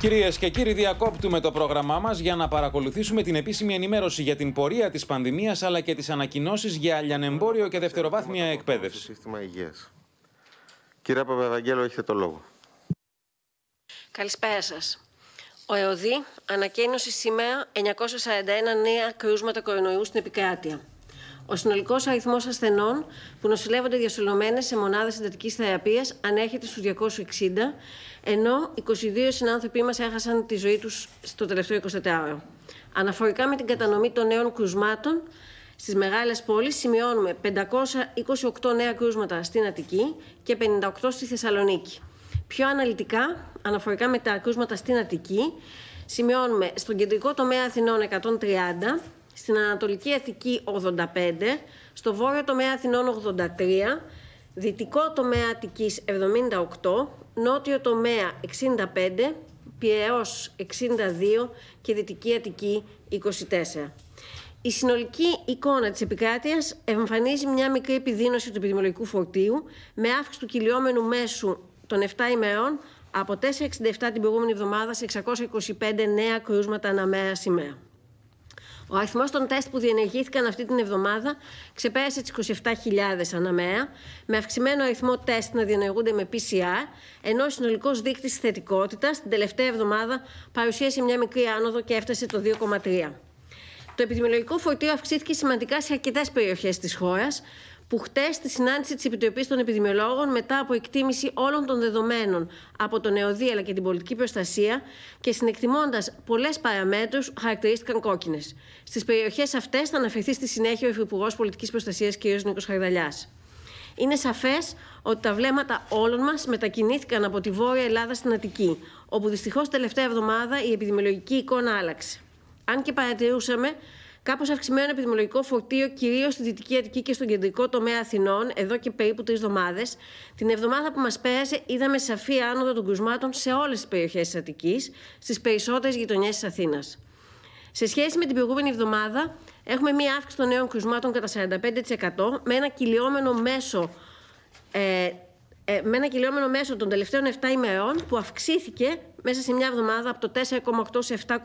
Κυρίες και κύριοι, διακόπτουμε το πρόγραμμά μας για να παρακολουθήσουμε την επίσημη ενημέρωση για την πορεία της πανδημίας αλλά και τις ανακοινώσεις για αλιανεμπόριο και δευτεροβάθμια εκπαίδευση. Σύστημα υγείας. Κύριε Παπαδαγγέλο, έχετε το λόγο. Καλησπέρα σας. Ο ΕΟΔΗ ανακοίνωσε σήμερα 941 νέα κρούσματα κορονοϊού στην επικράτεια. Ο συνολικός αριθμός ασθενών που νοσηλεύονται διασωλωμένες σε μονάδες συντατικής θεραπείας ανέρχεται στους 260, ενώ 22 συνάνθρωποι μας έχασαν τη ζωή τους στο τελευταίο 24ωρο. Αναφορικά με την κατανομή των νέων κρουσμάτων στις μεγάλες πόλεις σημειώνουμε 528 νέα κρούσματα στην Αττική και 58 στη Θεσσαλονίκη. Πιο αναλυτικά, αναφορικά με τα κρούσματα στην Αττική, σημειώνουμε στον κεντρικό τομέα Αθηνών 130, στην Ανατολική Αττική 85, στο βόρειο τομέα Αθηνών 83, δυτικό τομέα Αττικής 78, νότιο τομέα 65, Πιεός 62 και Δυτική Αττική 24. Η συνολική εικόνα της επικράτειας εμφανίζει μια μικρή επιδείνωση του επιδημιολογικού φορτίου με αύξηση του κυλιόμενου μέσου των 7 ημερών από 4,67 την προηγούμενη εβδομάδα σε 625 νέα κρούσματα αναμέρα σημαία. Ο αριθμός των τεστ που διενεργήθηκαν αυτή την εβδομάδα ξεπέρασε τις 27.000 αναμέα, με αυξημένο αριθμό τεστ να διενεργούνται με PCR, ενώ ο συνολικός δείκτης θετικότητας την τελευταία εβδομάδα παρουσίασε μια μικρή άνοδο και έφτασε το 2,3. Το επιδημιολογικό φορτίο αυξήθηκε σημαντικά σε αρκετές περιοχές της χώρας, που χτες στη συνάντηση της επιτροπής των Επιδημιολόγων μετά από εκτίμηση όλων των δεδομένων από τον ΕΟΔΙ αλλά και την πολιτική προστασία και συνεκτιμώντας πολλές παραμέτρους χαρακτηρίστηκαν κόκκινες. Στις περιοχές αυτές θα αναφερθεί στη συνέχεια ο Υφυπουργός Πολιτικής Προστασίας κ. Νίκος Χαρδαλιά. Είναι σαφές ότι τα βλέμματα όλων μας μετακινήθηκαν από τη Βόρεια Ελλάδα στην Αττική, όπου δυστυχώς τελευταία εβδομάδα η επιδημιολογική εικόνα άλλαξε. Αν και παρατηρούσαμε κάπως αυξημένο επιδημιολογικό φορτίο, κυρίως στη Δυτική Αττική και στον κεντρικό τομέα Αθηνών, εδώ και περίπου τρεις εβδομάδες. Την εβδομάδα που μας πέρασε, είδαμε σαφή άνοδο των κρουσμάτων σε όλες τις περιοχές της Αττικής, στις περισσότερες γειτονιές της Αθήνας. Σε σχέση με την προηγούμενη εβδομάδα, έχουμε μία αύξηση των νέων κρουσμάτων κατά 45%, με ένα κυλιόμενο μέσο. Ε, ε, με ένα κυλιόμενο μέσο των τελευταίων 7 ημερών που αυξήθηκε μέσα σε μια εβδομάδα από το 4,8 σε 7,1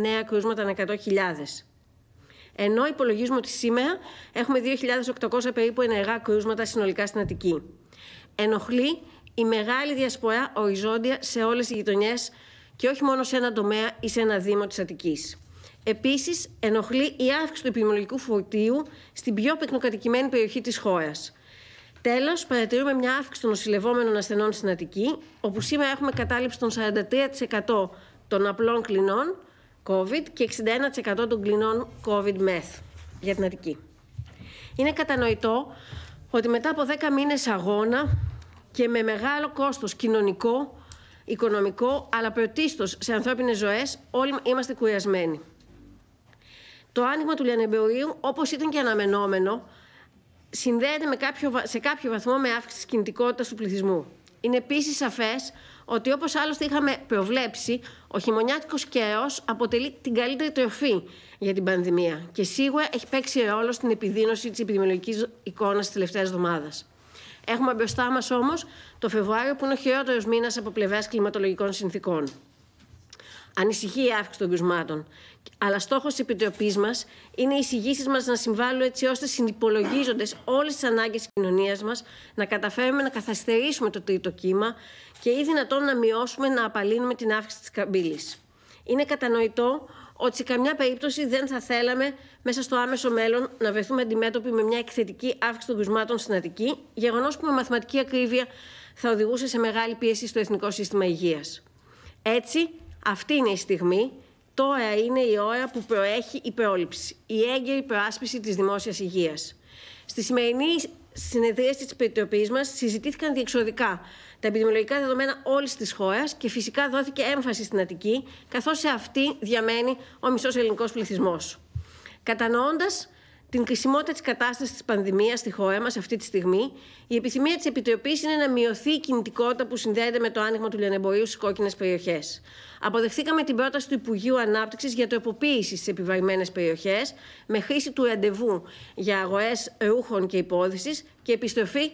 νέα κρούσματα ανά 100.000. Ενώ υπολογίζουμε ότι σήμερα έχουμε 2.800 περίπου ενεργά κρούσματα συνολικά στην Αττική. Ενοχλεί η μεγάλη διασπορά οριζόντια σε όλες οι γειτονιές και όχι μόνο σε ένα τομέα ή σε ένα δήμο της Αττικής. Επίσης, ενοχλεί η αύξηση του επιδημιολογικού φορτίου στην πιο πυκνοκατοικημένη περιοχή της χώρας. Τέλος, παρατηρούμε μια αύξηση των νοσηλευόμενων ασθενών στην Αττική, όπου σήμερα έχουμε κατάληψη των 43% των απλών κλινών COVID και 61% των κλινών COVID-METH για την Αττική. Είναι κατανοητό ότι μετά από 10 μήνες αγώνα και με μεγάλο κόστος κοινωνικό, οικονομικό, αλλά πρωτίστως σε ανθρώπινες ζωές, όλοι είμαστε κουρασμένοι. Το άνοιγμα του λιανεμπορίου, όπως ήταν και αναμενόμενο, συνδέεται με κάποιο, σε κάποιο βαθμό με αύξηση της κινητικότητας του πληθυσμού. Είναι επίσης σαφές ότι όπως άλλωστε είχαμε προβλέψει, ο χειμωνιάτικος καιρός αποτελεί την καλύτερη τροφή για την πανδημία και σίγουρα έχει παίξει ρόλο στην επιδείνωση της επιδημιολογικής εικόνας της τελευταίας εβδομάδας. Έχουμε μπροστά μας όμως το Φεβρουάριο, που είναι ο χειρότερος μήνας από πλευράς κλιματολογικών συνθήκων. Ανησυχεί η αύξηση των κρουσμάτων. Αλλά στόχος της Επιτροπής μας είναι οι εισηγήσεις μας να συμβάλλουν έτσι ώστε συνυπολογίζοντας όλες τις ανάγκες της κοινωνίας μας να καταφέρουμε να καθαστερήσουμε το τρίτο κύμα και ή δυνατόν να μειώσουμε να απαλύνουμε την αύξηση της καμπύλης. Είναι κατανοητό ότι σε καμιά περίπτωση δεν θα θέλαμε μέσα στο άμεσο μέλλον να βρεθούμε αντιμέτωποι με μια εκθετική αύξηση των κρουσμάτων στην Αττική, γεγονός που με μαθηματική ακρίβεια θα οδηγούσε σε μεγάλη πίεση στο εθνικό σύστημα υγείας. Έτσι, αυτή είναι η στιγμή, τώρα είναι η ώρα που προέχει η πρόληψη, η έγκαιρη προάσπιση της δημόσιας υγείας. Στη σημερινή στι συνεδρίες της Επιτροπής μας συζητήθηκαν διεξοδικά τα επιδημιολογικά δεδομένα όλης της χώρας και φυσικά δόθηκε έμφαση στην Αττική, καθώς σε αυτή διαμένει ο μισός ελληνικός πληθυσμός. Κατανοώντας την κρισιμότητα της κατάστασης της πανδημίας στη χώρα μας αυτή τη στιγμή, η επιθυμία της Επιτροπής είναι να μειωθεί η κινητικότητα που συνδέεται με το άνοιγμα του λιανεμπορίου στις κόκκινες περιοχές. Αποδεχθήκαμε την πρόταση του Υπουργείου Ανάπτυξης για τροποποίηση στις επιβαρημένες περιοχές με χρήση του ραντεβού για αγορές ρούχων και υπόδηση και επιστροφή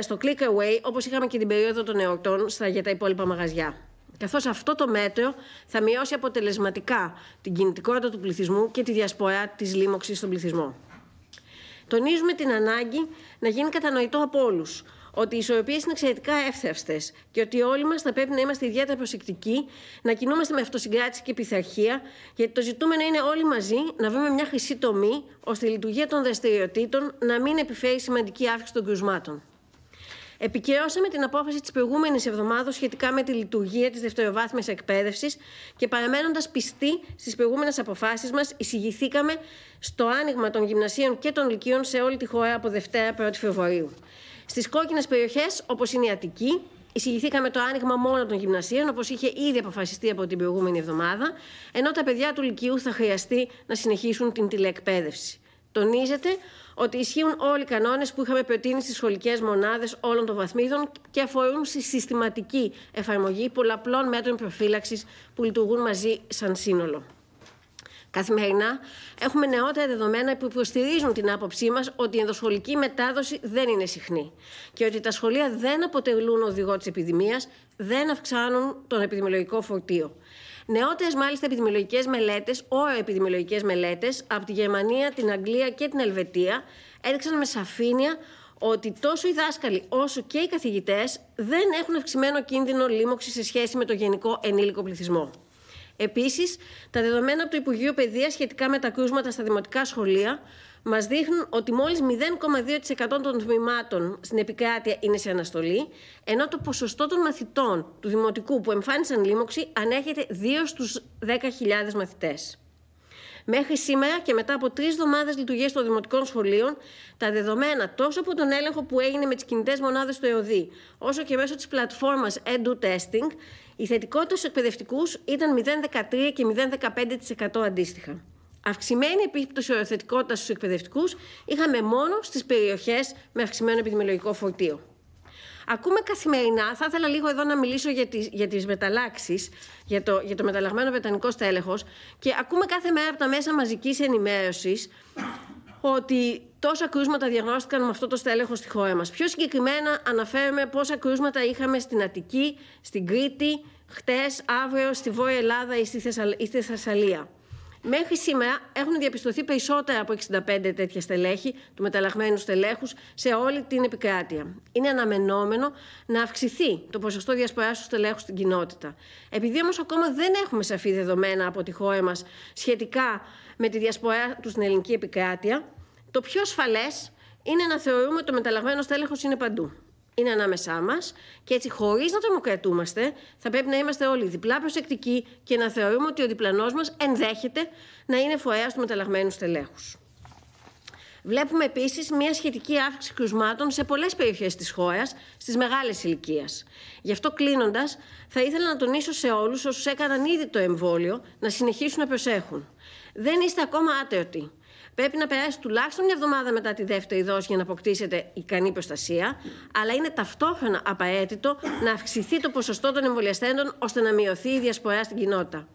στο click away, όπως είχαμε και την περίοδο των εορτών για τα υπόλοιπα μαγαζιά. Καθώς αυτό το μέτρο θα μειώσει αποτελεσματικά την κινητικότητα του πληθυσμού και τη διασπορά της λίμωξης στον πληθυσμό. Τονίζουμε την ανάγκη να γίνει κατανοητό από όλους ότι οι ισορροπίες είναι εξαιρετικά εύθευστε και ότι όλοι μας θα πρέπει να είμαστε ιδιαίτερα προσεκτικοί, να κινούμαστε με αυτοσυγκράτηση και πειθαρχία, γιατί το ζητούμενο είναι όλοι μαζί να βρούμε μια χρυσή τομή, ώστε η λειτουργία των δραστηριοτήτων να μην επιφέρει σημαντική αύξηση των κρουσμάτων. Επικυρώσαμε την απόφαση της προηγούμενης εβδομάδα σχετικά με τη λειτουργία της δευτεροβάθμιας εκπαίδευσης και παραμένοντας πιστοί στις προηγούμενες αποφάσεις μας, εισηγηθήκαμε στο άνοιγμα των γυμνασίων και των λυκείων σε όλη τη χώρα από Δευτέρα 1η Φεβρουαρίου. Στις κόκκινες περιοχές, όπως είναι Αττική, Εισηγηθήκαμε το άνοιγμα μόνο των γυμνασίων, όπως είχε ήδη αποφασιστεί από την προηγούμενη εβδομάδα, ενώ τα παιδιά του Λυκειού θα χρειαστεί να συνεχίσουν την τηλεεκπαίδευση. Τονίζεται ότι ισχύουν όλοι οι κανόνες που είχαμε προτείνει στις σχολικές μονάδες όλων των βαθμίδων και αφορούν στη συστηματική εφαρμογή πολλαπλών μέτρων προφύλαξης που λειτουργούν μαζί σαν σύνολο. Καθημερινά έχουμε νεότερα δεδομένα που υποστηρίζουν την άποψή μας ότι η ενδοσχολική μετάδοση δεν είναι συχνή και ότι τα σχολεία δεν αποτελούν οδηγό της επιδημίας, δεν αυξάνουν τον επιδημιολογικό φορτίο. Νεότερες μάλιστα επιδημιολογικές μελέτες, όρο επιδημιολογικές μελέτες από τη Γερμανία, την Αγγλία και την Ελβετία έδειξαν με σαφήνεια ότι τόσο οι δάσκαλοι όσο και οι καθηγητές δεν έχουν αυξημένο κίνδυνο λίμωξης σε σχέση με το γενικό ενήλικο πληθυσμό. Επίσης, τα δεδομένα από το Υπουργείο Παιδείας σχετικά με τα κρούσματα στα δημοτικά σχολεία μας δείχνουν ότι μόλις 0,2% των τμήματων στην επικράτεια είναι σε αναστολή, ενώ το ποσοστό των μαθητών του δημοτικού που εμφάνισαν λίμωξη ανέχεται 2 στου 10.000 μαθητές. Μέχρι σήμερα και μετά από τρεις εβδομάδες λειτουργίας των δημοτικών σχολείων, τα δεδομένα τόσο από τον έλεγχο που έγινε με τις κινητές μονάδες του ΕΟΔΗ, όσο και μέσω της πλατφόρμας EduTesting, η θετικότητα στους εκπαιδευτικούς ήταν 0,13 και 0,15% αντίστοιχα. Αυξημένη επίπτωση οριοθετικότητας στους εκπαιδευτικούς είχαμε μόνο στις περιοχές με αυξημένο επιδημιολογικό φορτίο. Ακούμε καθημερινά, θα ήθελα λίγο εδώ να μιλήσω για τις, για τις μεταλλάξεις, για το, για το μεταλλαγμένο Βρετανικό στέλεχος και ακούμε κάθε μέρα από τα μέσα μαζικής ενημέρωσης ότι Τόσα κρούσματα διαγνώστηκαν με αυτό το στέλεχο στη χώρα μας. Πιο συγκεκριμένα, αναφέρουμε πόσα κρούσματα είχαμε στην Αττική, στην Κρήτη, χτες, αύριο, στη Βόρεια Ελλάδα ή στη Θεσσαλία. Μέχρι σήμερα έχουν διαπιστωθεί περισσότερα από 65 τέτοια στελέχη, του μεταλλαγμένου στελέχους, σε όλη την επικράτεια. Είναι αναμενόμενο να αυξηθεί το ποσοστό διασποράς του στελέχους στην κοινότητα. Επειδή όμως ακόμα δεν έχουμε σαφή δεδομένα από τη χώρα μας σχετικά με τη διασπορά τους στην ελληνική επικράτεια, το πιο ασφαλές είναι να θεωρούμε ότι το μεταλλαγμένο στέλεχος είναι παντού. Είναι ανάμεσά μας και έτσι, χωρίς να τρομοκρατούμαστε, θα πρέπει να είμαστε όλοι διπλά προσεκτικοί και να θεωρούμε ότι ο διπλανός μας ενδέχεται να είναι φορέας του μεταλλαγμένου στελέχους. Βλέπουμε επίσης μια σχετική αύξηση κρουσμάτων σε πολλές περιοχές της χώρας, στις μεγάλες ηλικίε. Γι' αυτό, κλείνοντας, θα ήθελα να τονίσω σε όλους όσους έκαναν ήδη το εμβόλιο να συνεχίσουν να προσέχουν. Δεν είστε ακόμα άτεωτοι. Πρέπει να περάσει τουλάχιστον μια εβδομάδα μετά τη δεύτερη δόση για να αποκτήσετε ικανή προστασία, αλλά είναι ταυτόχρονα απαραίτητο να αυξηθεί το ποσοστό των εμβολιαστέντων ώστε να μειωθεί η διασπορά στην κοινότητα.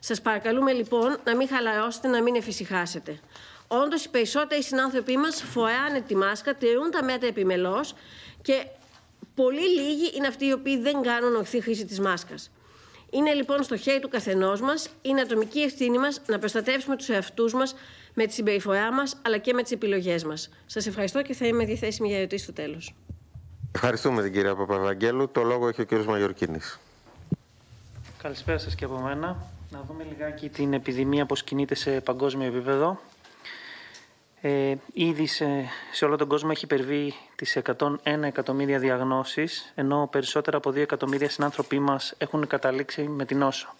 Σας παρακαλούμε λοιπόν να μην χαλαρώσετε, να μην εφησυχάσετε. Όντως, οι περισσότεροι συνάνθρωποι μας φοράνε τη μάσκα, τηρούν τα μέτρα επιμελώς και πολύ λίγοι είναι αυτοί οι οποίοι δεν κάνουν ορθή χρήση της μάσκας. Είναι λοιπόν στο χέρι του καθενός μας, είναι ατομική ευθύνη μας να προστατεύσουμε τους εαυτούς μας με τη συμπεριφορά μας αλλά και με τις επιλογές μας. Σας ευχαριστώ και θα είμαι διαθέσιμη για ερωτήσεις στο τέλος. Ευχαριστούμε την κυρία Παπαδαγγέλου. Το λόγο έχει ο κύριος Μαγιορκίνης. Καλησπέρα σας και από μένα. Να δούμε λιγάκι την επιδημία πώς κινείται σε παγκόσμιο επίπεδο. Ε, ήδη σε, όλο τον κόσμο έχει υπερβεί τις 101 εκατομμύρια διαγνώσεις, ενώ περισσότερα από 2 εκατομμύρια συνάνθρωποι μας έχουν καταλήξει με την νόσο.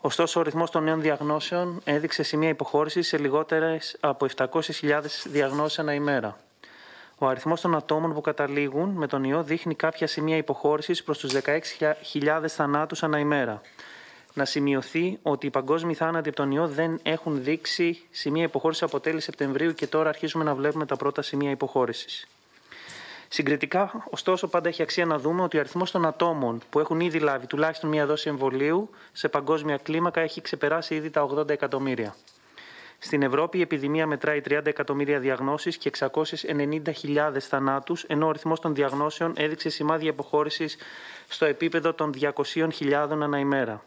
Ωστόσο, ο ρυθμός των νέων διαγνώσεων έδειξε σημεία υποχώρησης σε λιγότερες από 700.000 διαγνώσεις ανά ημέρα. Ο αριθμός των ατόμων που καταλήγουν με τον ιό δείχνει κάποια σημεία υποχώρησης προς τους 16.000 θανάτους ανά ημέρα. Να σημειωθεί ότι οι παγκόσμιοι θάνατοι από τον ιό δεν έχουν δείξει σημεία υποχώρησης από τέλη Σεπτεμβρίου και τώρα αρχίζουμε να βλέπουμε τα πρώτα σημεία υποχώρησης. Συγκριτικά, ωστόσο, πάντα έχει αξία να δούμε ότι ο αριθμός των ατόμων που έχουν ήδη λάβει τουλάχιστον μία δόση εμβολίου σε παγκόσμια κλίμακα έχει ξεπεράσει ήδη τα 80 εκατομμύρια. Στην Ευρώπη η επιδημία μετράει 30 εκατομμύρια διαγνώσεις και 690.000 θανάτους, ενώ ο αριθμός των διαγνώσεων έδειξε σημάδια υποχώρηση στο επίπεδο των 200.000 ανά ημέρα.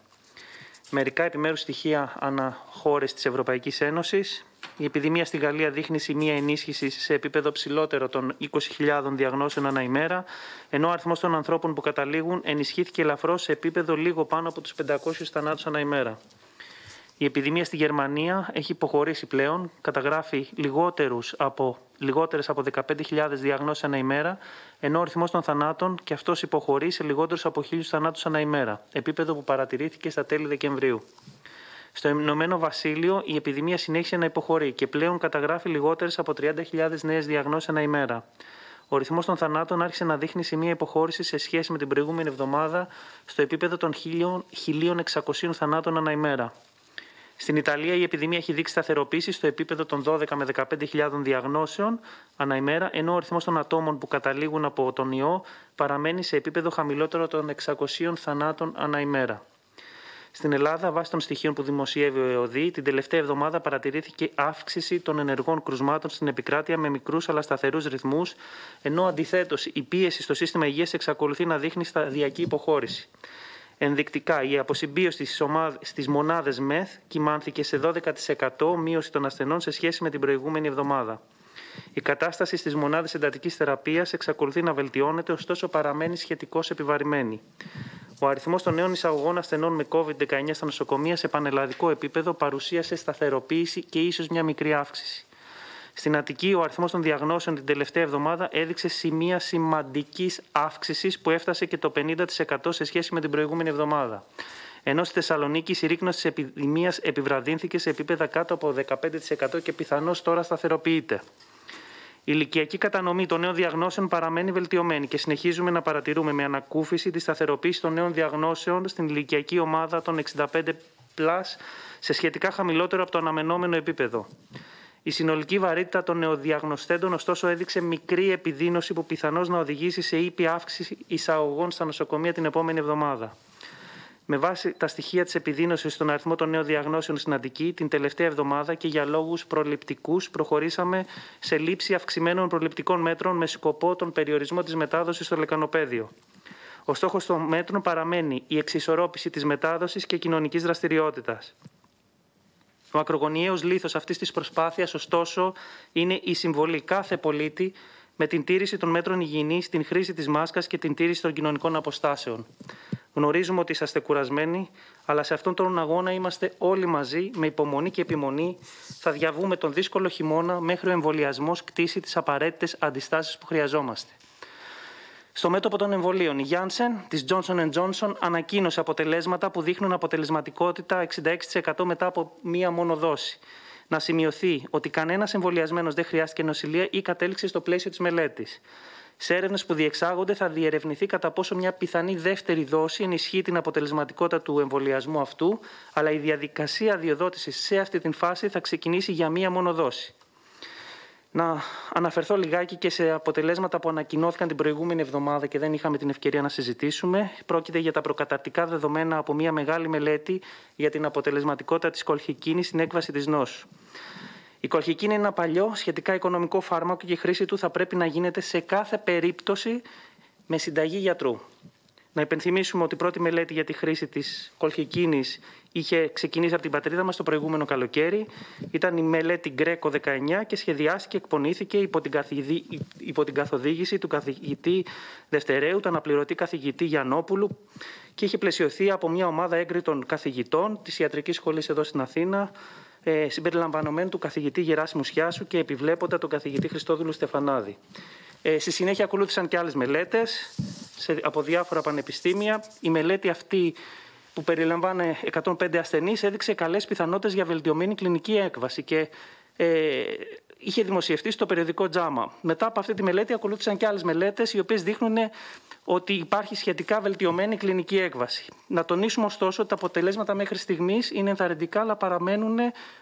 Μερικά επιμέρους στοιχεία ανά της Ευρωπαϊκής Ένωσης. Η επιδημία στη Γαλλία δείχνει σημεία ενίσχυσης σε επίπεδο ψηλότερο των 20.000 διαγνώσεων ανά ημέρα, ενώ ο αριθμός των ανθρώπων που καταλήγουν ενισχύθηκε ελαφρώς σε επίπεδο λίγο πάνω από τους 500 θανάτους ανά ημέρα. Η επιδημία στη Γερμανία έχει υποχωρήσει πλέον, καταγράφει λιγότερους από, λιγότερες από 15.000 διαγνώσεις ανά ημέρα, ενώ ο ρυθμός των θανάτων και αυτός υποχωρεί σε λιγότερους από 1.000 θανάτους ανά ημέρα, επίπεδο που παρατηρήθηκε στα τέλη Δεκεμβρίου. Στο Ηνωμένο Βασίλειο η επιδημία συνέχισε να υποχωρεί και πλέον καταγράφει λιγότερες από 30.000 νέες διαγνώσεις ανά ημέρα. Ο ρυθμός των θανάτων άρχισε να δείχνει σημεία υποχώρησης σε σχέση με την προηγούμενη εβδομάδα στο επίπεδο των 1.600 θανάτων ανά ημέρα. Στην Ιταλία η επιδημία έχει δείξει σταθεροποίηση στο επίπεδο των 12 με 15.000 διαγνώσεων ανά ημέρα, ενώ ο ρυθμός των ατόμων που καταλήγουν από τον ιό παραμένει σε επίπεδο χαμηλότερο των 600 θανάτων ανά ημέρα. Στην Ελλάδα, βάσει των στοιχείων που δημοσιεύει ο ΕΟΔΗ, την τελευταία εβδομάδα παρατηρήθηκε αύξηση των ενεργών κρουσμάτων στην επικράτεια με μικρούς αλλά σταθερούς ρυθμούς, ενώ αντιθέτως η πίεση στο σύστημα υγείας εξακολουθεί να δείχνει σταδιακή υποχώρηση. Ενδεικτικά, η αποσυμπίωση στις μονάδες ΜΕΘ κυμάνθηκε σε 12% μείωση των ασθενών σε σχέση με την προηγούμενη εβδομάδα. Η κατάσταση στις μονάδες εντατικής θεραπείας εξακολουθεί να βελτιώνεται, ωστόσο παραμένει σχετικώς επιβαρημένη. Ο αριθμός των νέων εισαγωγών ασθενών με COVID-19 στα νοσοκομεία σε πανελλαδικό επίπεδο παρουσίασε σταθεροποίηση και ίσως μια μικρή αύξηση. Στην Αττική, ο αριθμός των διαγνώσεων την τελευταία εβδομάδα έδειξε σημεία σημαντικής αύξησης που έφτασε και το 50% σε σχέση με την προηγούμενη εβδομάδα. Ενώ στη Θεσσαλονίκη η συρρήκνωση της επιδημίας επιβραδύνθηκε σε επίπεδα κάτω από 15% και πιθανώς τώρα σταθεροποιείται. Η ηλικιακή κατανομή των νέων διαγνώσεων παραμένει βελτιωμένη και συνεχίζουμε να παρατηρούμε με ανακούφιση τη σταθεροποίηση των νέων διαγνώσεων στην ηλικιακή ομάδα των 65 σε σχετικά χαμηλότερο από το αναμενόμενο επίπεδο. Η συνολική βαρύτητα των νεοδιαγνωστέντων, ωστόσο, έδειξε μικρή επιδείνωση που πιθανώς να οδηγήσει σε ήπια αύξηση εισαγωγών στα νοσοκομεία την επόμενη εβδομάδα με βάση τα στοιχεία της επιδείνωσης στον αριθμό των νέων διαγνώσεων στην Αντική την τελευταία εβδομάδα και για λόγους προληπτικούς, προχωρήσαμε σε λήψη αυξημένων προληπτικών μέτρων με σκοπό τον περιορισμό της μετάδοσης στο λεκανοπέδιο. Ο στόχος των μέτρων παραμένει η εξισορρόπηση της μετάδοσης και κοινωνικής δραστηριότητας. Ο ακρογωνιαίος λίθος αυτής της προσπάθειας, ωστόσο, είναι η συμβολή κάθε πολίτη με την τήρηση των μέτρων υγιεινής, την χρήση της μάσκας και την τήρηση των κοινωνικών αποστάσεων. Γνωρίζουμε ότι είσαστε κουρασμένοι, αλλά σε αυτόν τον αγώνα είμαστε όλοι μαζί, με υπομονή και επιμονή. Θα διαβούμε τον δύσκολο χειμώνα μέχρι ο εμβολιασμός κτίσει τις απαραίτητες αντιστάσεις που χρειαζόμαστε. Στο μέτωπο των εμβολίων, η Janssen της Johnson Johnson ανακοίνωσε αποτελέσματα που δείχνουν αποτελεσματικότητα 66% μετά από μία μόνο δόση. Να σημειωθεί ότι κανένας εμβολιασμένος δεν χρειάστηκε νοσηλεία ή κατέληξε στο πλαίσιο της μελέτης. Σε έρευνες που διεξάγονται, θα διερευνηθεί κατά πόσο μια πιθανή δεύτερη δόση ενισχύει την αποτελεσματικότητα του εμβολιασμού αυτού, αλλά η διαδικασία διοδότηση σε αυτή την φάση θα ξεκινήσει για μία μόνο δόση. Να αναφερθώ λιγάκι και σε αποτελέσματα που ανακοινώθηκαν την προηγούμενη εβδομάδα και δεν είχαμε την ευκαιρία να συζητήσουμε. Πρόκειται για τα προκαταρτικά δεδομένα από μια μεγάλη μελέτη για την αποτελεσματικότητα της κολχικίνης στην έκβαση της νόσου. Η κορχική είναι ένα παλιό σχετικά οικονομικό φάρμακο και η χρήση του θα πρέπει να γίνεται σε κάθε περίπτωση με συνταγή γιατρού. Να υπενθυμίσουμε ότι η πρώτη μελέτη για τη χρήση της κολχικίνης είχε ξεκινήσει από την πατρίδα μας το προηγούμενο καλοκαίρι. Ήταν η μελέτη Γκρέκο 19 και σχεδιάστηκε και εκπονήθηκε υπό την, καθοδήγηση του καθηγητή Δευτεραίου, του αναπληρωτή καθηγητή Γιανόπουλου και είχε πλαισιωθεί από μια ομάδα έγκριτων καθηγητών της Ιατρικής Σχολής εδώ στην Αθήνα, ε, συμπεριλαμβανομένου του καθηγητή Γεράσιμου Σιάσου και επιβλέποντα τον καθηγητή Χριστόδουλου Στεφανάδη. Ε, στη συνέχεια ακολούθησαν και άλλες μελέτες σε, από διάφορα πανεπιστήμια. Η μελέτη αυτή που περιλαμβάνε 105 ασθενείς έδειξε καλές πιθανότητες για βελτιωμένη κλινική έκβαση και ε, είχε δημοσιευτεί στο περιοδικό Τζάμα. Μετά από αυτή τη μελέτη ακολούθησαν και άλλες μελέτες οι οποίες δείχνουν ότι υπάρχει σχετικά βελτιωμένη κλινική έκβαση. Να τονίσουμε ωστόσο ότι τα αποτελέσματα μέχρι στιγμής είναι ενθαρρυντικά, αλλά παραμένουν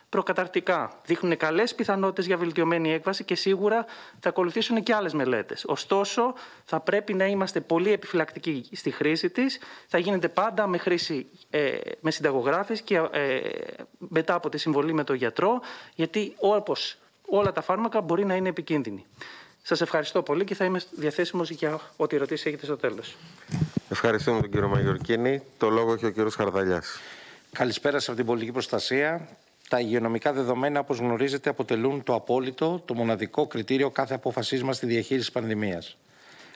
προκαταρτικά. Δείχνουν καλές πιθανότητες για βελτιωμένη έκβαση και σίγουρα θα ακολουθήσουν και άλλες μελέτες. Ωστόσο, θα πρέπει να είμαστε πολύ επιφυλακτικοί στη χρήση της. Θα γίνεται πάντα με χρήση ε, με συνταγογράφηση και ε, μετά από τη συμβολή με τον γιατρό, γιατί όπως όλα τα φάρμακα μπορεί να είναι επικίνδυνοι. Σας ευχαριστώ πολύ και θα είμαι διαθέσιμος για ό,τι ερωτήσεις έχετε στο τέλος. Ευχαριστούμε τον κύριο Μαγιορκίνη. Το λόγο έχει ο κύριος Χαρδαλιάς. Καλησπέρα από την πολιτική προστασία. Τα υγειονομικά δεδομένα, όπως γνωρίζετε, αποτελούν το απόλυτο, το μοναδικό κριτήριο κάθε απόφασής μας στη διαχείριση της πανδημίας.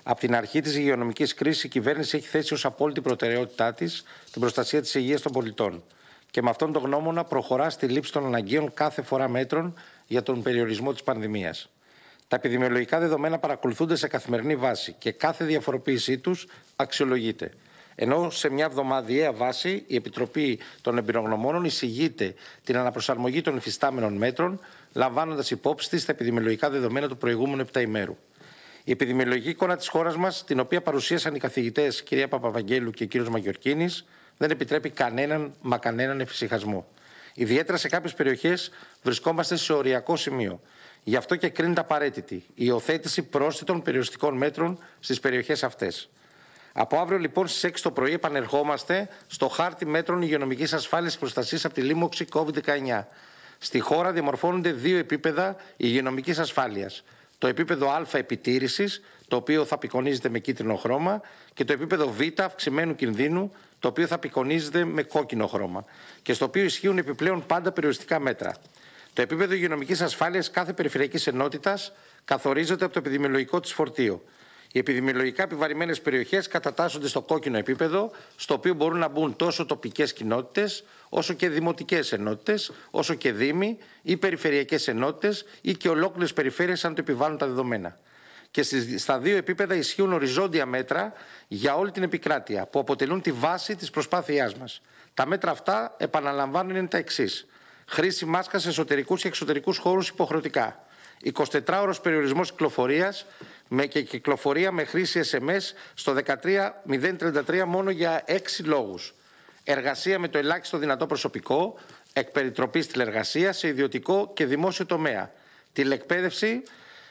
Από την αρχή της υγειονομικής κρίσης, η κυβέρνηση έχει θέσει ως απόλυτη προτεραιότητά της την προστασία της υγείας των πολιτών. Και με αυτόν τον γνώμονα προχωρά στη λήψη των αναγκαίων κάθε φορά μέτρων για τον περιορισμό της πανδημίας. Τα επιδημιολογικά δεδομένα παρακολουθούνται σε καθημερινή βάση και κάθε διαφοροποίησή τους αξιολογείται. Ενώ σε μια εβδομαδιαία βάση η Επιτροπή των Εμπειρογνωμόνων εισηγείται την αναπροσαρμογή των υφιστάμενων μέτρων, λαμβάνοντας υπόψη της τα επιδημιολογικά δεδομένα του προηγούμενου 7 ημέρου. Η επιδημιολογική εικόνα της χώρας μας, την οποία παρουσίασαν οι καθηγητές κ. Παπαβαγγέλου και κ. Μαγιορκίνης, δεν επιτρέπει κανέναν μα κανέναν εφησυχασμό. Ιδιαίτερα σε κάποιες περιοχές βρισκόμαστε σε οριακό σημείο. Γι' αυτό και κρίνεται απαραίτητη η υιοθέτηση πρόσθετων περιοριστικών μέτρων στις περιοχές αυτές. Από αύριο λοιπόν στις 6 το πρωί επανερχόμαστε στο χάρτη μέτρων υγειονομικής ασφάλεια προστασίας από τη λίμωξη COVID-19. Στη χώρα διαμορφώνονται δύο επίπεδα υγειονομικής ασφάλειας. Το επίπεδο Α επιτήρησης, το οποίο θα απεικονίζεται με κίτρινο χρώμα, και το επίπεδο Β αυξημένου κινδύνου, το οποίο θα απεικονίζεται με κόκκινο χρώμα, και στο οποίο ισχύουν επιπλέον πάντα περιοριστικά μέτρα. Το επίπεδο υγειονομικής ασφάλειας κάθε περιφερειακής ενότητας καθορίζεται από το επιδημιολογικό της φορτίο. Οι επιδημιολογικά επιβαρημένες περιοχές κατατάσσονται στο κόκκινο επίπεδο, στο οποίο μπορούν να μπουν τόσο τοπικές κοινότητες, όσο και δημοτικές ενότητες, όσο και δήμοι ή περιφερειακές ενότητες ή και ολόκληρες περιφέρειες, αν το επιβάλλουν τα δεδομένα. Και στα δύο επίπεδα ισχύουν οριζόντια μέτρα για όλη την επικράτεια, που αποτελούν τη βάση της προσπάθειάς μας. Τα μέτρα αυτά, επαναλαμβάνουν, είναι τα εξής. Χρήση μάσκα σε εσωτερικούς και εξωτερικούς χώρους υποχρεωτικά. 24 24ωρο περιορισμός κυκλοφορίας με και κυκλοφορία με χρήση SMS στο 13033 μόνο για 6 λόγους. Εργασία με το ελάχιστο δυνατό προσωπικό, εκπεριτροπή τηλεργασία σε ιδιωτικό και δημόσιο τομέα. Τηλεκπαίδευση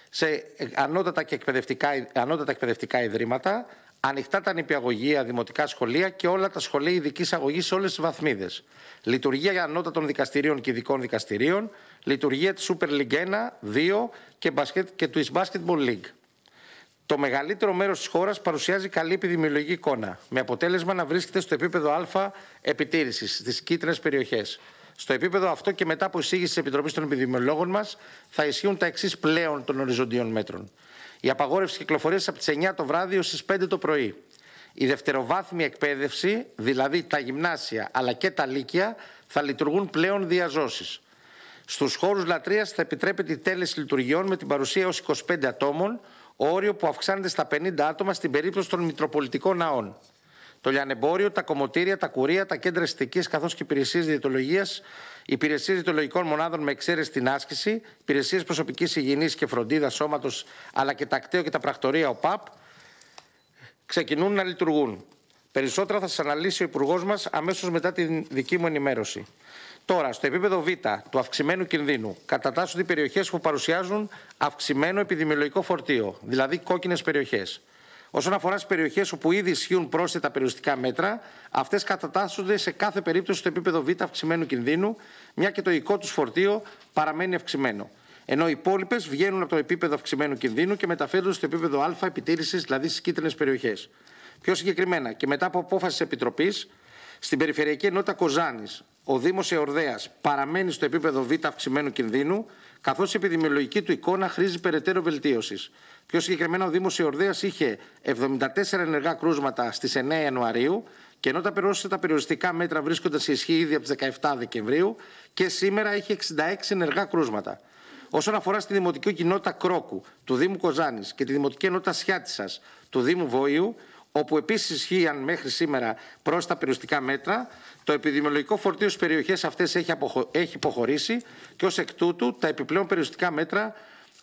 σε ανώτατα, εκπαιδευτικά, ανώτατα εκπαιδευτικά ιδρύματα, Ανοιχτά τα νηπιαγωγεία, δημοτικά σχολεία και όλα τα σχολεία ειδικής αγωγής σε όλες τις βαθμίδες. Λειτουργία για ανώτατων δικαστηρίων και ειδικών δικαστηρίων. Λειτουργία της Super League 1, 2 και, μπασκετ, και του Basketball League. Το μεγαλύτερο μέρος της χώρας παρουσιάζει καλή επιδημιολογική εικόνα, με αποτέλεσμα να βρίσκεται στο επίπεδο Α επιτήρησης στις κίτρινες περιοχές. Στο επίπεδο αυτό και μετά από εισήγηση της Επιτροπής των Επιδημιολόγων μας, θα ισχύουν τα εξής πλέον των οριζοντίων μέτρων. Η απαγόρευση κυκλοφορίας από τις 9 το βράδυ ως τις 5 το πρωί. Η δευτεροβάθμια εκπαίδευση, δηλαδή τα γυμνάσια αλλά και τα λύκεια, θα λειτουργούν πλέον διαζώσεις. Στους χώρους λατρείας θα επιτρέπεται η τέλεση λειτουργιών με την παρουσία ω 25 ατόμων, όριο που αυξάνεται στα 50 άτομα στην περίπτωση των Μητροπολιτικών Ναών. Το λιανεμπόριο, τα κομμωτήρια, τα κουρία, τα κέντρα αισθητικής καθώς και υπηρεσίες διαιτολογίας Υπηρεσίες Ιδεολογικών μονάδων με εξαίρεση την άσκηση, υπηρεσίες προσωπικής υγιεινής και φροντίδας σώματος, αλλά και τα κταίω και τα πρακτορία ΟΠΑΠ, ξεκινούν να λειτουργούν. Περισσότερα θα σας αναλύσει ο Υπουργός μας αμέσως μετά την δική μου ενημέρωση. Τώρα, στο επίπεδο Β του αυξημένου κινδύνου, κατατάσσονται οι περιοχές που παρουσιάζουν αυξημένο επιδημιολογικό φορτίο, δηλαδή κόκκινες περιοχές. Όσον αφορά τι περιοχές όπου ήδη ισχύουν πρόσθετα περιοριστικά μέτρα, αυτές κατατάσσονται σε κάθε περίπτωση στο επίπεδο Β αυξημένου κινδύνου, μια και το οικό τους φορτίο παραμένει αυξημένο. Ενώ οι υπόλοιπες βγαίνουν από το επίπεδο αυξημένου κινδύνου και μεταφέρονται στο επίπεδο Α επιτήρησης, δηλαδή στις κίτρινες περιοχές. Πιο συγκεκριμένα, και μετά από απόφαση της Επιτροπής, στην περιφερειακή ενότητα Κοζάνης, ο Δήμος Εορδέας παραμένει στο επίπεδο Β αυξημένου κινδύνου, καθώς η επιδημιολογική του εικόνα χρήζει περαιτέρω βελτίωσης. Πιο συγκεκριμένα, ο Δήμος Ιορδέας είχε 74 ενεργά κρούσματα στις 9 Ιανουαρίου και ενώ τα περιόριστικά, τα περιοριστικά μέτρα βρίσκονται σε ισχύ ήδη από τις 17 Δεκεμβρίου και σήμερα έχει 66 ενεργά κρούσματα. Όσον αφορά στη Δημοτική Κοινότητα Κρόκου του Δήμου Κοζάνης και τη Δημοτική Ενότητα Σιάτισα του Δήμου Βόιου, όπου επίσης ισχύαν μέχρι σήμερα προς τα περιοριστικά μέτρα, το επιδημιολογικό φορτίο στις περιοχές αυτές έχει υποχωρήσει και ως εκ τούτου τα επιπλέον περιοριστικά μέτρα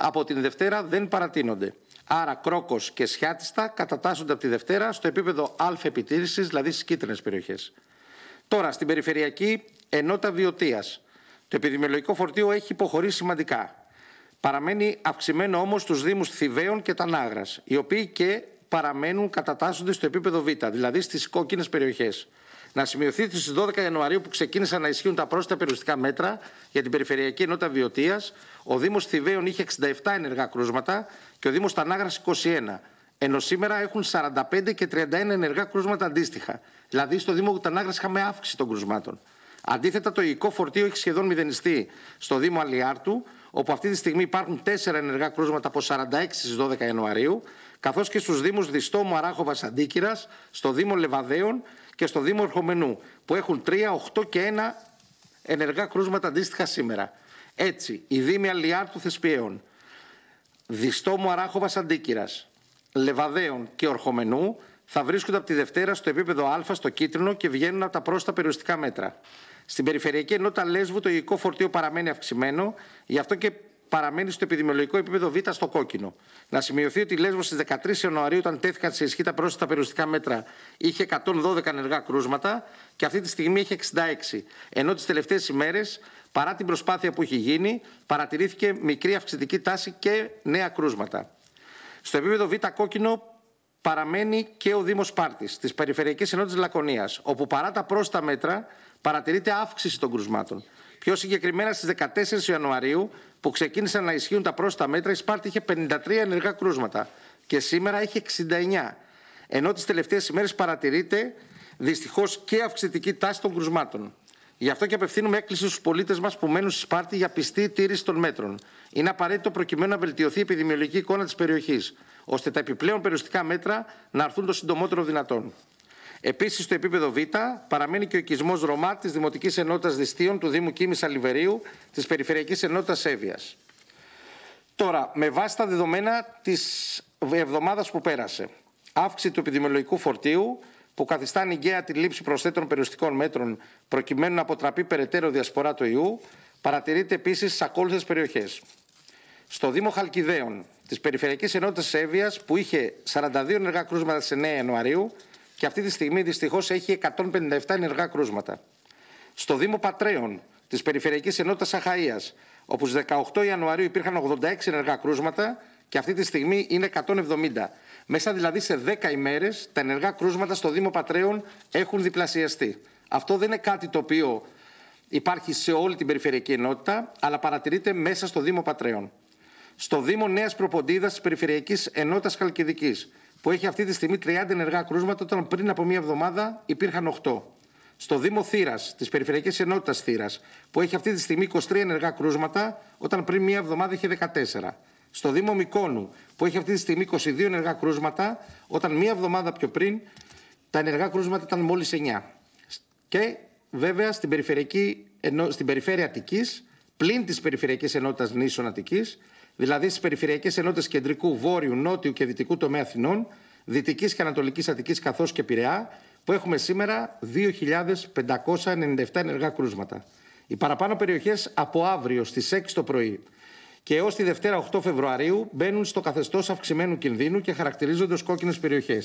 από την Δευτέρα δεν παρατείνονται. Άρα Κρόκος και Σιάτιστα κατατάσσονται από τη Δευτέρα στο επίπεδο Α επιτήρησης, δηλαδή στις κίτρινες περιοχές. Τώρα στην περιφερειακή ενότητα βιωτεία. Το επιδημιολογικό φορτίο έχει υποχωρήσει σημαντικά. Παραμένει αυξημένο όμως στους Δήμους Θηβαίων και Τανάγρας, οι οποίοι και παραμένουν κατατάσσονται στο επίπεδο Β, δηλαδή στις κόκκινες περιοχές. Να σημειωθεί ότι στις 12 Ιανουαρίου που ξεκίνησαν να ισχύουν τα πρόσθετα περιοριστικά μέτρα για την Περιφερειακή Ενότητα βιωτεία, ο Δήμος Θηβαίων είχε 67 ενεργά κρούσματα και ο Δήμος Τανάγρα 21. Ενώ σήμερα έχουν 45 και 31 ενεργά κρούσματα αντίστοιχα. Δηλαδή, στο Δήμο Τανάγρα είχαμε αύξηση των κρούσματων. Αντίθετα, το υλικό φορτίο έχει σχεδόν μηδενιστεί στο Δήμο Αλιάρτου, όπου αυτή τη στιγμή υπάρχουν 4 ενεργά κρούσματα από 46 στι 12 Ιανουαρίου, καθώς και στους Δήμους Διστόμου Αράχοβα Αντίκυρας, στο Δήμο Λεβαδέων και στο Δήμο Ερχομενού που έχουν 3, 8 και 1 ενεργά κρούσματα αντίστοιχα σήμερα. Έτσι, η Δήμοι Αλιάρτου Θεσπιέων, Διστόμου Αράχοβας Αντίκυρας, Λεβαδέων και Ορχομενού θα βρίσκονται από τη Δευτέρα στο επίπεδο Α στο κίτρινο και βγαίνουν από τα πρόστα περιοριστικά μέτρα. Στην περιφερειακή ενότητα Λέσβου το υγικό φορτίο παραμένει αυξημένο, γι' αυτό και παραμένει στο επιδημιολογικό επίπεδο Β στο κόκκινο. Να σημειωθεί ότι η Λέσβος στις 13 Ιανουαρίου, όταν τέθηκαν σε ισχύ τα πρόσθετα περιοριστικά μέτρα, είχε 112 ενεργά κρούσματα και αυτή τη στιγμή έχει 66. Ενώ τις τελευταίες ημέρες, παρά την προσπάθεια που έχει γίνει, παρατηρήθηκε μικρή αυξητική τάση και νέα κρούσματα. Στο επίπεδο Β κόκκινο παραμένει και ο Δήμος Πάρτης της Περιφερειακής Ενότητας Λακωνίας, όπου παρά τα πρόστα μέτρα παρατηρείται αύξηση των κρουσμάτων. Πιο συγκεκριμένα στις 14 Ιανουαρίου, που ξεκίνησαν να ισχύουν τα πρόσθετα μέτρα, η Σπάρτη είχε 53 ενεργά κρούσματα και σήμερα έχει 69. Ενώ τις τελευταίες ημέρες παρατηρείται δυστυχώς και αυξητική τάση των κρουσμάτων. Γι' αυτό και απευθύνουμε έκκληση στους πολίτες μας που μένουν στη Σπάρτη για πιστή τήρηση των μέτρων. Είναι απαραίτητο προκειμένου να βελτιωθεί η επιδημιολογική εικόνα της περιοχής, ώστε τα επιπλέον περιοριστικά μέτρα να έρθουν το συντομότερο δυνατόν. Επίσης, στο επίπεδο Β παραμένει και ο οικισμός Ρωμά της Δημοτικής Ενότητας Δυστίων του Δήμου Κίμης Αλιβερίου της Περιφερειακής Ενότητας Εύβοιας. Τώρα, με βάση τα δεδομένα της εβδομάδας που πέρασε, αύξηση του επιδημιολογικού φορτίου που καθιστά νυγκαία τη λήψη προσθέτων περιοριστικών μέτρων προκειμένου να αποτραπεί περαιτέρω διασπορά του ιού, παρατηρείται επίσης στι ακόλουθες περιοχές. Στο Δήμο Χαλκιδαίων της Περιφερειακής Ενότητας Εύβοιας, που είχε 42 ενεργά κρούσματα στι 9 Ιανουαρίου, και αυτή τη στιγμή δυστυχώς έχει 157 ενεργά κρούσματα. Στο Δήμο Πατρέων της Περιφερειακής Ενότητας Αχαΐας, όπου στις 18 Ιανουαρίου υπήρχαν 86 ενεργά κρούσματα και αυτή τη στιγμή είναι 170. Μέσα δηλαδή σε 10 ημέρες τα ενεργά κρούσματα στο Δήμο Πατρέων έχουν διπλασιαστεί. Αυτό δεν είναι κάτι το οποίο υπάρχει σε όλη την περιφερειακή ενότητα, αλλά παρατηρείται μέσα στο Δήμο Πατρέων. Στο Δήμο Νέας Προποντίδας της Περιφερειακής Ενότητας Χαλκιδικής που έχει αυτή τη στιγμή 30 ενεργά κρούσματα, όταν πριν από μία εβδομάδα υπήρχαν 8. Στο Δήμο θύρα, της Περιφερειακής Ενότητας θύρα, που έχει αυτή τη στιγμή 23 ενεργά κρούσματα, όταν πριν μία εβδομάδα είχε 14. Στο Δήμο Μικόνου, που έχει αυτή τη στιγμή 22 ενεργά κρούσματα, όταν μία εβδομάδα πιο πριν τα ενεργά κρούσματα ήταν μόλις 9. Και βέβαια στην, περιφερειακή, στην περιφέρεια Αττικής, πλην της Περιφερειακής Ενότητας Νήσων Αττικής, δηλαδή στις περιφερειακές ενότητες κεντρικού, βόρειου, νότιου και δυτικού τομέα Αθηνών, Δυτικής και Ανατολικής Αττικής καθώς και Πειραιά, που έχουμε σήμερα 2.597 ενεργά κρούσματα. Οι παραπάνω περιοχές από αύριο στις 6 το πρωί και έως τη Δευτέρα 8 Φεβρουαρίου μπαίνουν στο καθεστώς αυξημένου κινδύνου και χαρακτηρίζονται ως κόκκινες περιοχές.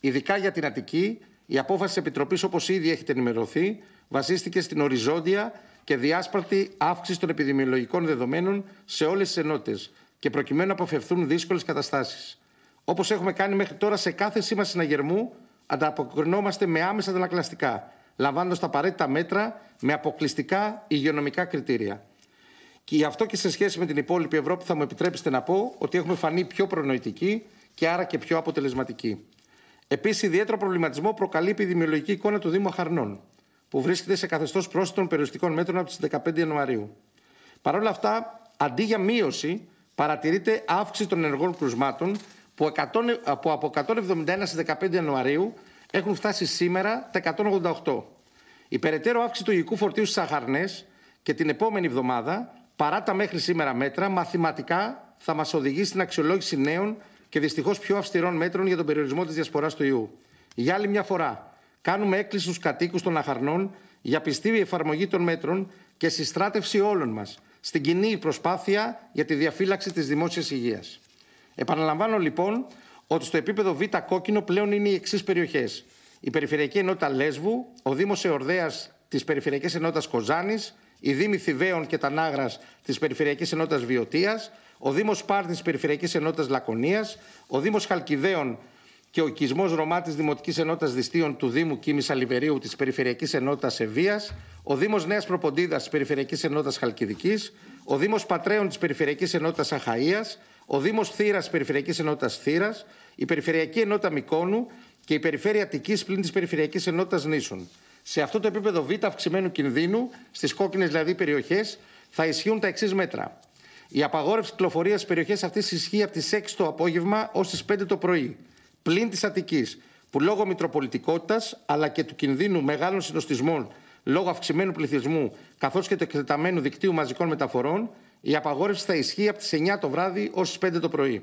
Ειδικά για την Αττική, η απόφαση της Επιτροπής, όπως ήδη έχετε ενημερωθεί, βασίστηκε στην οριζόντια και διάσπαρτη αύξηση των επιδημιολογικών δεδομένων σε όλες τις ενότητες και προκειμένου να αποφευθούν δύσκολες καταστάσεις. Όπως έχουμε κάνει μέχρι τώρα σε κάθε σήμα συναγερμού, ανταποκρινόμαστε με άμεσα αντανακλαστικά, λαμβάνοντας τα απαραίτητα μέτρα με αποκλειστικά υγειονομικά κριτήρια. Και γι' αυτό και σε σχέση με την υπόλοιπη Ευρώπη, θα μου επιτρέψετε να πω ότι έχουμε φανεί πιο προνοητικοί και άρα και πιο αποτελεσματικοί. Επίσης, ιδιαίτερο προβληματισμό προκαλεί η επιδημιολογική εικόνα του Δήμου Αχαρνών που βρίσκεται σε καθεστώς πρόσθετων περιοριστικών μέτρων από τις 15 Ιανουαρίου. Παρ' όλα αυτά, αντί για μείωση, παρατηρείται αύξηση των ενεργών κρουσμάτων που από 171 στις 15 Ιανουαρίου έχουν φτάσει σήμερα τα 188. Η περαιτέρω αύξηση του υγικού φορτίου στις Αχαρνές και την επόμενη εβδομάδα, παρά τα μέχρι σήμερα μέτρα, μαθηματικά θα μας οδηγήσει στην αξιολόγηση νέων και δυστυχώς πιο αυστηρών μέτρων για τον περιορισμό της διασποράς του ιού. Για άλλη μια φορά, Κάνουμε έκκληση στους κατοίκους των Αχαρνών για πιστή εφαρμογή των μέτρων και συστράτευση όλων μας στην κοινή προσπάθεια για τη διαφύλαξη της δημόσιας υγείας. Επαναλαμβάνω λοιπόν ότι στο επίπεδο Β κόκκινο πλέον είναι οι εξής περιοχές. Η Περιφερειακή Ενότητα Λέσβου, ο Δήμος Εορδέας της Περιφερειακής Ενότητας Κοζάνης, η Δήμη Θηβαίων και Τανάγρας της Περιφερειακής Ενότητας Βιωτίας, ο Δήμος Πάρτης της Περιφερειακής Ενότητας Λακωνίας, ο Δήμος Χαλκιδαίων και ο οικισμός Ρωμά της Δημοτικής Ενότητας Διστίων του Δήμου Κίμης Αλιβερίου της Περιφερειακής Ενότητας Ευεία, ο Δήμος Νέας Προποντίδας της Περιφερειακής Ενότητας Χαλκιδικής, ο Δήμος Πατρέων της Περιφερειακής Ενότητας Αχαία, ο Δήμος θύρας της Περιφερειακής Ενότητας θύρας, η Περιφερειακή Ενότητα Μικόνου και η Περιφέρεια Αττικής πλην της Περιφερειακής Ενότητας Νήσων. Σε αυτό το επίπεδο Β αυξημένου κινδύνου, στις κόκκινες δηλαδή περιοχές, θα ισχύουν τα εξής μέτρα. Η απαγόρευση κυκλοφορίας στις περιοχές αυτής ισχύει από τις 6 το απόγευμα ως τις 5 το πρωί πλην της Αττικής, που λόγω μητροπολιτικότητας αλλά και του κινδύνου μεγάλων συνοστισμών λόγω αυξημένου πληθυσμού καθώς και του εκτεταμένου δικτύου μαζικών μεταφορών, η απαγόρευση θα ισχύει από τις 9 το βράδυ ως τις 5 το πρωί.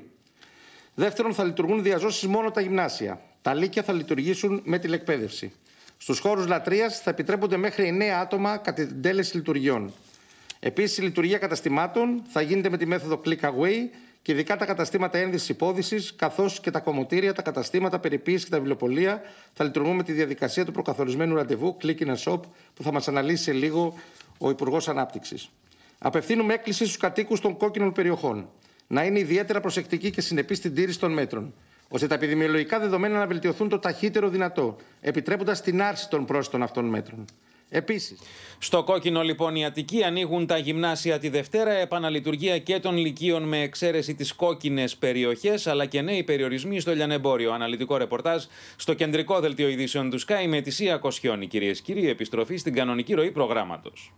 Δεύτερον, θα λειτουργούν διαζώσεις μόνο τα γυμνάσια. Τα λύκεια θα λειτουργήσουν με τηλεκπαίδευση. Στους χώρους λατρείας θα επιτρέπονται μέχρι 9 άτομα κατά την τέλεση λειτουργιών. Επίσης, η λειτουργία καταστημάτων θα γίνεται με τη μέθοδο click away και ειδικά τα καταστήματα ένδυσης υπόδησης, καθώς και τα κομμωτήρια, τα καταστήματα περιποίηση και τα βιβλιοπολία θα λειτουργούν με τη διαδικασία του προκαθορισμένου ραντεβού Click in a Shop που θα μας αναλύσει σε λίγο ο Υπουργός Ανάπτυξης. Απευθύνουμε έκκληση στους κατοίκους των κόκκινων περιοχών να είναι ιδιαίτερα προσεκτικοί και συνεπείς στην τήρηση των μέτρων, ώστε τα επιδημιολογικά δεδομένα να βελτιωθούν το ταχύτερο δυνατό, επιτρέποντας την άρση των πρόσθετων αυτών μέτρων. Επίσης. Στο κόκκινο λοιπόν η Αττική ανοίγουν τα γυμνάσια τη Δευτέρα, επαναλειτουργία και των λυκείων με εξαίρεση τις κόκκινες περιοχές, αλλά και νέοι περιορισμοί στο λιανεμπόριο. Αναλυτικό ρεπορτάζ στο κεντρικό δελτίο ειδήσεων του Sky με τη Σία Κοσιόνη. Κυρίες και κύριοι, επιστροφή στην κανονική ροή προγράμματος.